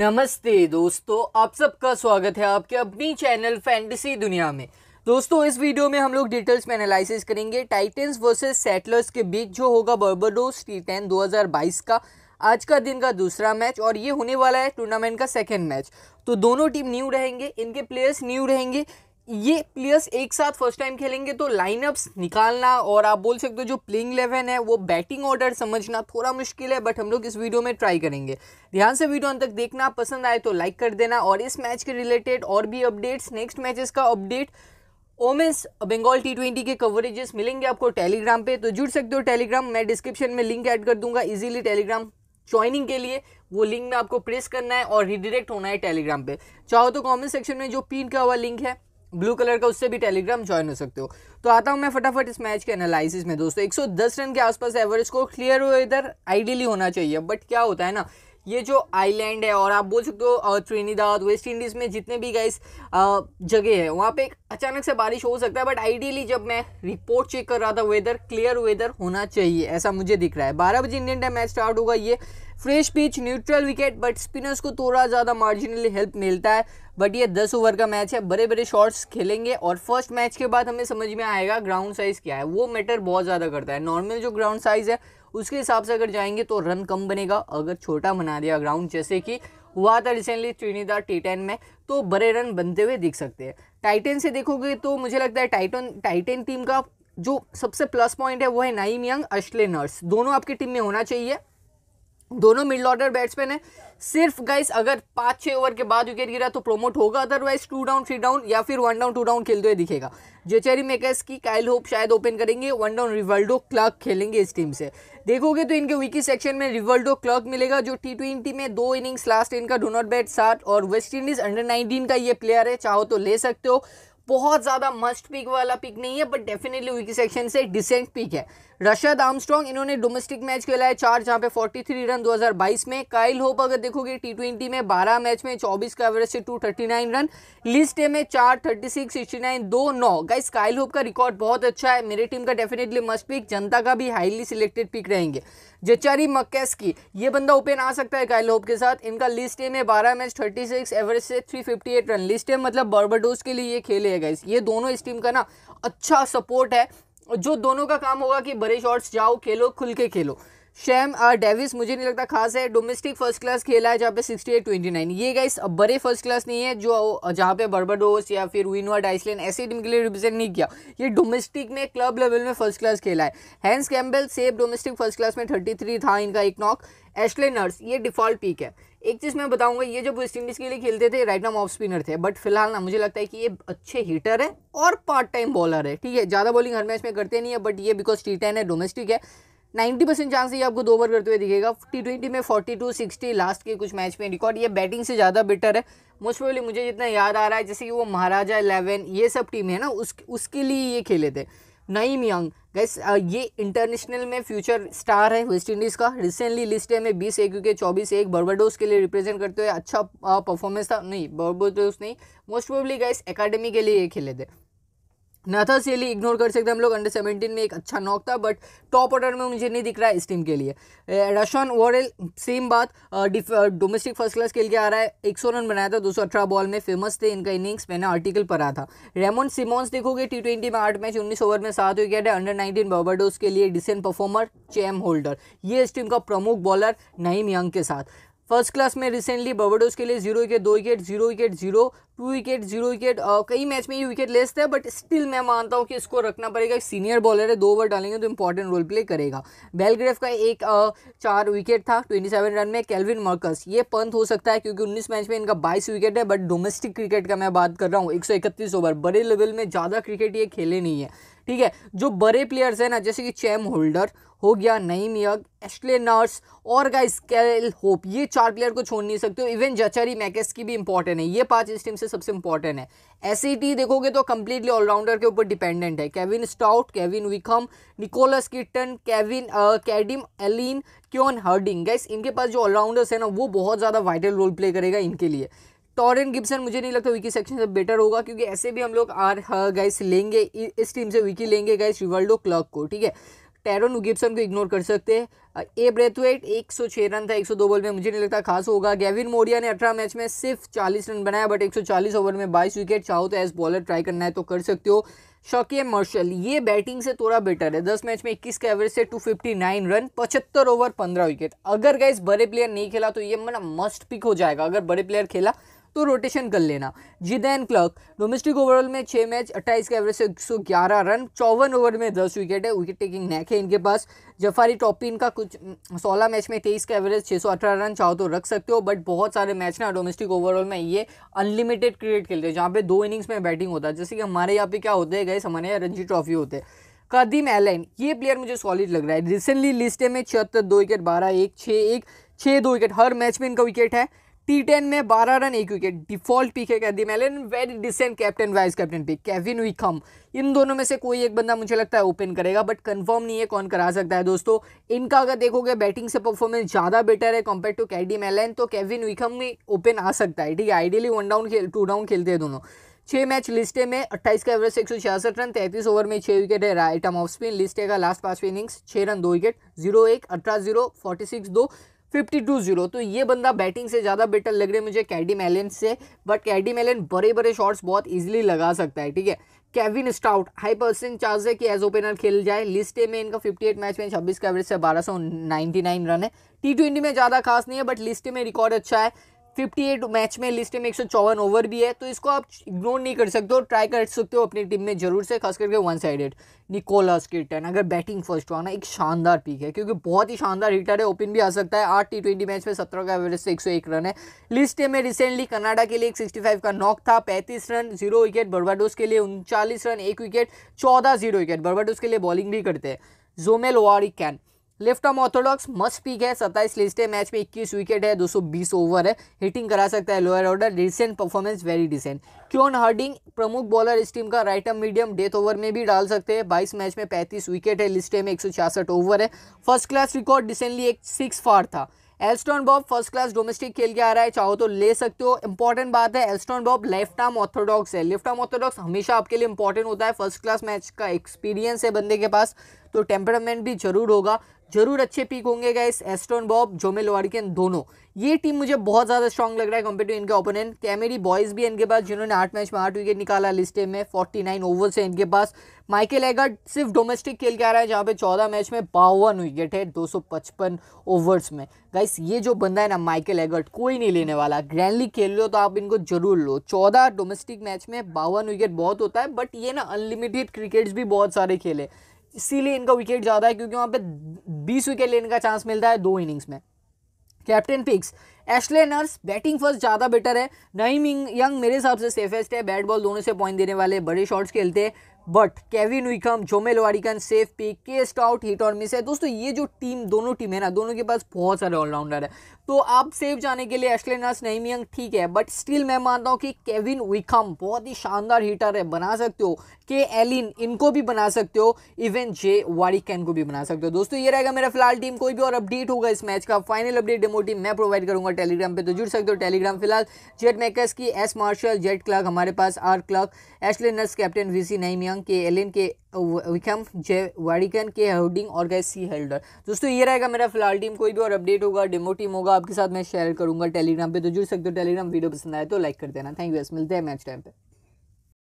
नमस्ते दोस्तों आप सबका स्वागत है आपके अपनी चैनल फैंटेसी दुनिया में दोस्तों इस वीडियो में हम लोग डिटेल्स में एनालिसिस करेंगे टाइटेंस वर्सेस सेटलर्स के बीच जो होगा बर्बरडोस टी टेन दो का आज का दिन का दूसरा मैच और ये होने वाला है टूर्नामेंट का सेकेंड मैच तो दोनों टीम न्यू रहेंगे इनके प्लेयर्स न्यू रहेंगे ये प्लेयर्स एक साथ फर्स्ट टाइम खेलेंगे तो लाइनअप्स निकालना और आप बोल सकते हो जो प्लेइंग इलेवन है वो बैटिंग ऑर्डर समझना थोड़ा मुश्किल है बट हम लोग इस वीडियो में ट्राई करेंगे ध्यान से वीडियो अंत तक देखना पसंद आए तो लाइक कर देना और इस मैच के रिलेटेड और भी अपडेट्स नेक्स्ट मैचेस का update women's Bengal T twenty के कवरेजेस मिलेंगे आपको टेलीग्राम पे तो जुड़ सकते हो टेलीग्राम मैं डिस्क्रिप्शन में लिंक ऐड कर दूंगा इजीली टेलीग्राम ज्वाइनिंग के लिए वो लिंक में आपको प्रेस करना है और रिडायरेक्ट होना है टेलीग्राम पे चाहो तो कमेंट सेक्शन में जो पिन का हुआ लिंक है ब्लू कलर का उससे भी टेलीग्राम ज्वाइन हो सकते हो तो आता हूँ मैं फटाफट इस मैच के एनालिसिस में दोस्तों 110 रन के आसपास एवरेज को क्लियर हो इधर आइडियली होना चाहिए बट क्या होता है ना ये जो आइलैंड है और आप बोल सकते हो ट्रिनीदाद वेस्ट इंडीज़ में जितने भी गाइस जगह है वहाँ पे अचानक से बारिश हो सकता है बट आइडियली जब मैं रिपोर्ट चेक कर रहा था वेदर क्लियर वेदर होना चाहिए ऐसा मुझे दिख रहा है बारह बजे इंडियन टाइम मैच स्टार्ट होगा ये fresh pitch neutral wicket but spinners को थोड़ा ज़्यादा मार्जिनली हेल्प मिलता है बट ये दस ओवर का मैच है बड़े बड़े शॉट्स खेलेंगे और फर्स्ट मैच के बाद हमें समझ में आएगा ग्राउंड साइज़ क्या है वो मैटर बहुत ज़्यादा करता है नॉर्मल जो ग्राउंड साइज़ है उसके हिसाब से अगर जाएंगे तो रन कम बनेगा अगर छोटा बना दिया ग्राउंड जैसे कि हुआ था रिसेंटली टी टेन में तो बड़े रन बनते हुए दिख सकते हैं टाइटन से देखोगे तो मुझे लगता है टाइटन टाइटन टीम का जो सबसे प्लस पॉइंट है वो है नाइम यंग अश्ले नर्स दोनों आपकी टीम में होना चाहिए दोनों मिडल ऑर्डर बैट्समैन है सिर्फ गाइस अगर पाँच छः ओवर के बाद विकेट गिरा तो प्रोमोट होगा otherwise two down three down या फिर वन डाउन टू डाउन खेलते हुए दिखेगा जेचेरी मेकर्स की काइल होप शायद ओपन करेंगे वन डाउन रिवाल्डो क्लर्क खेलेंगे इस टीम से देखोगे तो इनके विकी सेक्शन में रिवाल्डो क्लर्क मिलेगा जो टी ट्वेंटी में दो इनिंग्स लास्ट इनका डो नॉट बैट सात और वेस्ट इंडीज़ अंडर नाइनटीन का ये प्लेयर है चाहो तो ले सकते हो बहुत ज़्यादा मस्ट पिक वाला पिक नहीं है बट डेफिनेटली विकी सेक्शन से डिसेंट पिक है रशद आर्मस्ट्रॉन्ग इन्होंने डोमेस्टिक मैच खेला है चार जहाँ पे 43 रन 2022 में काइल होप अगर देखोगे टी ट्वेंटी में 12 मैच में 24 का एवरेज से 239 रन लिस्ट ए में चार थर्टी सिक्स सिक्सटी नाइन दो नौ गाइस काइल होप का रिकॉर्ड बहुत अच्छा है मेरे टीम का डेफिनेटली मस्ट पिक जनता का भी हाईली सिलेक्टेड पिक रहेंगे जचारी मक्केस्की ये बंदा ओपन आ सकता है काइल होप के साथ इनका लिस्ट ए में बारह मैच थर्टी सिक्स एवरेज से three fifty eight run list A मतलब बर्बाडोस के लिए ये खेले है गाइस ये दोनों इस टीम का ना अच्छा सपोर्ट है जो दोनों का काम होगा कि बड़े शॉट्स जाओ खेलो खुल के खेलो शैम डेविस uh, मुझे नहीं लगता खास है डोमेस्टिक फर्स्ट क्लास खेला है जहाँ पे सिक्सटी एट ट्वेंटी नाइन ये गाइस बड़े फर्स्ट क्लास नहीं है जो जहाँ पे बर्बाडोस या फिर विनवा डाइसलैंड ऐसी टीम के लिए रिप्रेजेंट नहीं किया ये डोमेस्टिक में क्लब लेवल में फर्स्ट क्लास खेला है Hans Campbell safe domestic first class में थर्टी थ्री था इनका एक नॉक एस्टले नर्स ये डिफॉल्ट पीक है एक चीज़ मैं बताऊंगा ये जो वेस्ट इंडीज़ के लिए खेलते थे राइट नाम ऑफ स्पिनर थे बट फिलहाल ना मुझे लगता है कि ये अच्छे हीटर है और पार्ट टाइम बॉलर है ठीक है ज़्यादा बॉलिंग हर मैच में करते नहीं है बट ये बिकॉज टी टेन है डोमेस्टिक है नाइन्टी परसेंट चांस ये आपको दो ओवर करते हुए दिखेगा टी ट्वेंटी में फोर्टी टू सिक्सटी लास्ट के कुछ मैच में रिकॉर्ड ये बैटिंग से ज़्यादा बेटर है मोस्ट प्रोबली मुझे जितना याद आ रहा है जैसे कि वो महाराजा 11 ये सब टीम है ना उस उसके लिए ये खेले थे नईम यंग गैस ये इंटरनेशनल में फ्यूचर स्टार है वेस्ट इंडीज़ का रिसेंटली लिस्ट है में बीस एक के चौबीस एक बर्बाडोस के लिए रिप्रेजेंट करते हुए अच्छा परफॉर्मेंस था नहीं बर्बाडोस नहीं मोस्ट प्रोबली गैस एकेडमी के लिए ये खेले थे नाथस सेली इग्नोर कर सकते हम लोग अंडर सेवेंटीन में एक अच्छा नॉक था बट टॉप ऑर्डर में मुझे नहीं दिख रहा है इस टीम के लिए रशन वॉरल सेम बात डोमेस्टिक फर्स्ट क्लास खेल के आ रहा है एक सौ रन बनाया था दो सौ अठारह बॉल में फेमस थे इनका इनिंग्स मैंने आर्टिकल पढ़ा था रेमोन सिमोन्स देखोगे टी ट्वेंटी में आठ मैच उन्नीस ओवर में सात विकेट है अंडर नाइनटीन बॉबरडोज के लिए डिसेंट परफॉर्मर चैम होल्डर ये इस टीम का प्रमुख बॉलर नईम यंग के साथ फर्स्ट क्लास में रिसेंटली बर्बाडोस के लिए जीरो विकेट दो wicket zero wicket zero two wicket zero wicket कई मैच में ये विकेट लेस थे बट स्टिल मैं मानता हूँ कि इसको रखना पड़ेगा एक सीनियर बॉलर है दो ओवर डालेंगे तो इंपॉर्टेंट रोल प्ले करेगा बेलग्रेफ का एक आ, चार विकेट था ट्वेंटी सेवन रन में कैलविन मर्कस ये पंत हो सकता है क्योंकि उन्नीस मैच में इनका बाईस विकेट है बट डोमेस्टिक क्रिकेट का मैं बात कर रहा हूँ एक ओवर बड़े लेवल में ज़्यादा क्रिकेट ये खेले नहीं है ठीक है जो बड़े प्लेयर्स हैं ना जैसे कि चैम होल्डर हो गया नईम यग एस्टले नर्स और गाइस स्केल होप ये चार प्लेयर को छोड़ नहीं सकते हो इवन जचरी मैकेस की भी इंपॉर्टेंट है ये पांच इस टीम से सबसे इंपॉर्टेंट है एस देखोगे तो कंप्लीटली ऑलराउंडर के ऊपर डिपेंडेंट है Kevin Stoute Kevin Wickham Nicholas Kirton Kevin Kadeem Alleyne Keon Harding guys इनके पास जो ऑलराउंडर्स है ना वो बहुत ज़्यादा वाइटल रोल प्ले करेगा इनके लिए टॉरेन गिब्सन मुझे नहीं लगता विकी सेक्शन से बेटर होगा क्योंकि ऐसे भी हम लोग आर गाइस लेंगे इस टीम से विकी लेंगे गाइस रिवर्ल्डो क्लर्क को ठीक है टेरन गिब्सन को इग्नोर कर सकते हैं ए ब्रेथवेट एक सौ छः रन था एक सौ दो बॉल में मुझे नहीं लगता खास होगा गेविन मोरिया ने अठारह मैच में सिर्फ चालीस रन बनाया बट एक सौ चालीस ओवर में बाईस विकेट चाहो तो एज बॉलर ट्राई करना है तो कर सकते हो शौकी मार्शल ये बैटिंग से थोड़ा बेटर है दस मैच में इक्कीस के एवरेज से टू फिफ्टी नाइन रन पचहत्तर ओवर पंद्रह विकेट अगर गैस बड़े प्लेयर नहीं खेला तो ये मना मस्ट पिक हो जाएगा अगर बड़े प्लेयर खेला तो रोटेशन कर लेना जिदैन क्लर्क डोमेस्टिक ओवरऑल में छः मैच अट्ठाईस के एवरेज से एक रन चौवन ओवर में दस विकेट है विकेट टेकिंग नैक है इनके पास जफारी टॉपी इनका कुछ सोलह मैच में तेईस का एवरेज छः सौ अठारह रन चाहो तो रख सकते हो बट बहुत सारे मैच ना डोमेस्टिक ओवरऑल में ये अनलिमिटेड क्रिकेट खेलते हैं जहाँ पे दो इनिंग्स में बैटिंग होता है जैसे कि हमारे यहाँ पे क्या होते हैं गए हमारे यहाँ रणजी ट्रॉफी होते हैं कदीम एलैन ये प्लेयर मुझे सॉलिड लग रहा है रिसेंटली लिस्ट में छिहत्तर दो विकेट बारह एक छः एक छः दो विकेट हर मैच में इनका विकेट है टी टेन में बारह रन एक विकेट डिफॉल्ट पिक है Kadeem Alleyne very decent captain vice captain pick Kevin Wickham इन दोनों में से कोई एक बंदा मुझे लगता है ओपन करेगा बट कंफर्म नहीं है कौन करा सकता है दोस्तों इनका अगर देखोगे बैटिंग से परफॉर्मेंस ज़्यादा बेटर है कंपेयर टू कैडी मैलन तो कैविन विकम में ओपन आ सकता है ठीक है आइडियली वन डाउन खेल टू डाउन खेलते हैं दोनों छः मैच लिस्टे में 28 का एवरेज एक रन तैंतीस ओवर में छः विकेट है राइट ऑफ स्पिन लिस्टे का लास्ट पांच इनिंग्स छः रन दो विकेट जीरो एक अठारह जीरो फोर्टी सिक्स दो फिफ्टी टू जीरो तो ये बंदा बैटिंग से ज़्यादा बेटर लग रहे मुझे कैडी मेलन से बट कैडी मेलन बड़े बड़े शॉट्स बहुत ईजिली लगा सकता है ठीक है Kevin Stoute high percent charge है कि एज ओपनर खेल जाए लिस्ट ए में इनका 58 मैच में 26 का एवरेज से 1299 रन है टी ट्वेंटी में ज़्यादा खास नहीं है बट लिस्ट में रिकॉर्ड अच्छा है 58 मैच में लिस्ट में एक ओवर भी है तो इसको आप इग्नोर नहीं कर सकते हो ट्राई कर सकते हो अपनी टीम में जरूर से खास करके वन साइडेड निकोलस किटन अगर बैटिंग फर्स्ट हुआ ना एक शानदार पिक है क्योंकि बहुत ही शानदार हिटर है ओपन भी आ सकता है आठ टी ट्वेंटी मैच में सत्रह का एवरेज से एक सौ एक रन है लिस्ट में रिसेंटली कनाडा के लिए एक सिक्सटी फाइव का नॉक था पैंतीस रन जीरो विकेट बर्बाडोस के लिए उनचालीस रन एक विकेट चौदह जीरो विकेट बर्बाडोस के लिए बॉलिंग भी करते हैं Jomel Warrican left arm orthodox must pick है सत्ताईस है मैच में इक्कीस विकेट है दो सौ बीस ओवर है हिटिंग करा सकता है lower order recent performance very decent Keon Harding प्रमुख बॉलर इस टीम का right arm medium death over में भी डाल सकते हैं बाईस मैच में पैंतीस विकेट है लिस्टे में एक सौ छियासठ ओवर है फर्स्ट क्लास रिकॉर्ड डिसेंटली एक सिक्स फार था Alston Bobb first class domestic खेल के आ रहा है चाहो तो ले सकते हो इंपॉर्टेंट बात है Alston Bobb left arm orthodox है लेफ्ट आर्म ऑर्थोडॉक्स हमेशा आपके लिए इंपॉर्टेंट होता है फर्स्ट क्लास मैच का एक्सपीरियंस है बंदे के पास तो टेम्परामेंट भी जरूर होगा जरूर अच्छे पिक होंगे guys Alston Bobb Jomel Warrican दोनों ये टीम मुझे बहुत ज़्यादा स्ट्रॉग लग रहा है कंपेयर टू इनके ओपोनेंट कैमेरी बॉयज भी इनके पास जिन्होंने आठ मैच में आठ विकेट निकाला लिस्टे में 49 ओवर्स है इनके पास माइकल एगर्ट सिर्फ डोमेस्टिक खेल के आ रहा है जहाँ पे 14 मैच में बावन विकेट है 255 ओवर्स में गाइस ये जो बंदा है ना माइकल एगर्ट कोई नहीं लेने वाला ग्रैंड लीग खेल रहे हो तो आप इनको जरूर लो चौदह डोमेस्टिक मैच में बावन विकेट बहुत होता है बट ये ना अनलिमिटेड क्रिकेट्स भी बहुत सारे खेले इसीलिए इनका विकेट ज़्यादा है क्योंकि वहाँ पे 20 विकेट लेने का चांस मिलता है दो इनिंग्स में captain picks Ashley Nurse batting first ज़्यादा बेटर है नईम यंग मेरे हिसाब से सेफेस्ट है बैट बॉल दोनों से पॉइंट देने वाले बड़े शॉट्स खेलते हैं but Kevin Wickham Jomel Warrican safe pick Stoute hit और मिस है दोस्तों ये जो टीम दोनों टीम है ना दोनों के पास बहुत सारे ऑलराउंडर है तो आप सेफ जाने के लिए एस्ले नर्स ठीक है बट स्टिल मैं मानता हूँ कि केविन विकम बहुत ही शानदार हीटर है बना सकते हो के एलिन इनको भी बना सकते हो इवन जे वारिकन को भी बना सकते हो दोस्तों ये रहेगा मेरा फिलहाल टीम कोई भी और अपडेट होगा इस मैच का फाइनल अपडेट डेमो टीम मैं प्रोवाइड करूंगा टेलीग्राम पर तो जुड़ सकते हो टेलीग्राम फिलहाल जेट मेकर्स की एस मार्शल जेट क्लर्क हमारे पास R Clarke Ashley Nurse captain V C Young K Alleyne uh, K Vikram जय वाडिकन के होल्डिंग और गए सी हेल्डर दोस्तों ये रहेगा मेरा फिलहाल टीम कोई भी और अपडेट होगा डेमो टीम होगा आपके साथ मैं शेयर करूंगा टेलीग्राम पे तो जुड़ सकते हो टेलीग्राम वीडियो पसंद आए तो लाइक कर देना थैंक यू मिलते हैं मैच टाइम पर